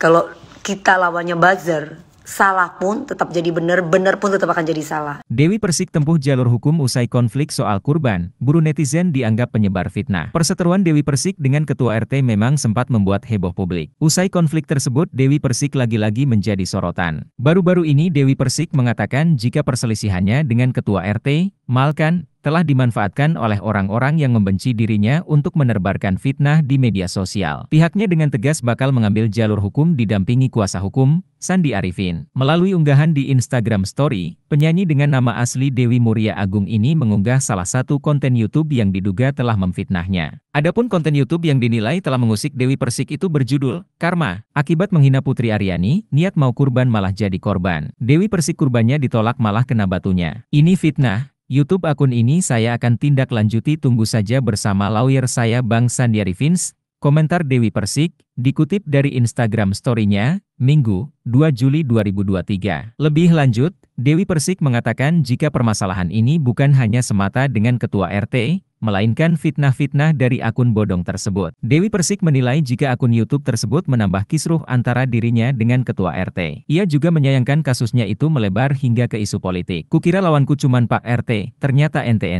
kalau kita lawannya buzzer, salah pun tetap jadi benar, benar pun tetap akan jadi salah. Dewi Persik tempuh jalur hukum usai konflik soal kurban, buru netizen dianggap penyebar fitnah. Perseteruan Dewi Persik dengan ketua RT memang sempat membuat heboh publik. Usai konflik tersebut, Dewi Persik lagi-lagi menjadi sorotan. Baru-baru ini Dewi Persik mengatakan jika perselisihannya dengan ketua RT, Malkan, telah dimanfaatkan oleh orang-orang yang membenci dirinya untuk menerbarkan fitnah di media sosial. Pihaknya dengan tegas bakal mengambil jalur hukum didampingi kuasa hukum, Sandi Arifin. Melalui unggahan di Instagram Story, penyanyi dengan nama asli Dewi Muria Agung ini mengunggah salah satu konten YouTube yang diduga telah memfitnahnya. Adapun konten YouTube yang dinilai telah mengusik Dewi Persik itu berjudul Karma, akibat menghina Putri Aryani, niat mau kurban malah jadi korban. Dewi Persik kurbannya ditolak malah kena batunya. Ini fitnah, YouTube akun ini saya akan tindak lanjuti tunggu saja bersama lawyer saya Bang Sandiari Vins, komentar Dewi Persik, dikutip dari Instagram story-nya, Minggu, 2 Juli 2023. Lebih lanjut, Dewi Persik mengatakan jika permasalahan ini bukan hanya semata dengan Ketua RT, melainkan fitnah-fitnah dari akun bodong tersebut. Dewi Persik menilai jika akun YouTube tersebut menambah kisruh antara dirinya dengan ketua RT. Ia juga menyayangkan kasusnya itu melebar hingga ke isu politik. Kukira lawanku cuman Pak RT, ternyata ente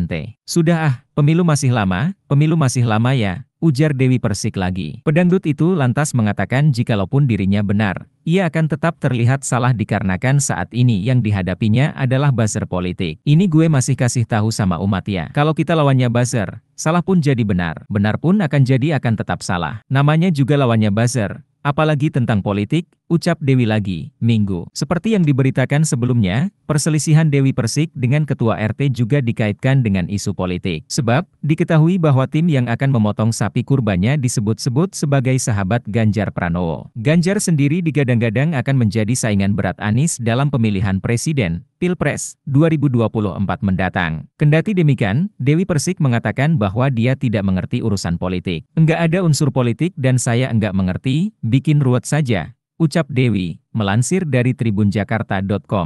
Sudah ah, Pemilu masih lama, pemilu masih lama ya, ujar Dewi Persik lagi. Pedangdut itu lantas mengatakan jikalaupun dirinya benar, ia akan tetap terlihat salah dikarenakan saat ini yang dihadapinya adalah buzzer politik. Ini gue masih kasih tahu sama umat ya. Kalau kita lawannya buzzer, salah pun jadi benar. Benar pun akan jadi akan tetap salah. Namanya juga lawannya buzzer, apalagi tentang politik, ucap Dewi lagi, Minggu. Seperti yang diberitakan sebelumnya, perselisihan Dewi Persik dengan Ketua RT juga dikaitkan dengan isu politik. Sebab, diketahui bahwa tim yang akan memotong sapi kurbannya disebut-sebut sebagai sahabat Ganjar Pranowo. Ganjar sendiri digadang-gadang akan menjadi saingan berat Anies dalam pemilihan presiden, Pilpres 2024 mendatang. Kendati demikian, Dewi Persik mengatakan bahwa dia tidak mengerti urusan politik. Enggak ada unsur politik dan saya enggak mengerti, bikin ruwet saja ucap Dewi, melansir dari tribunjakarta.com.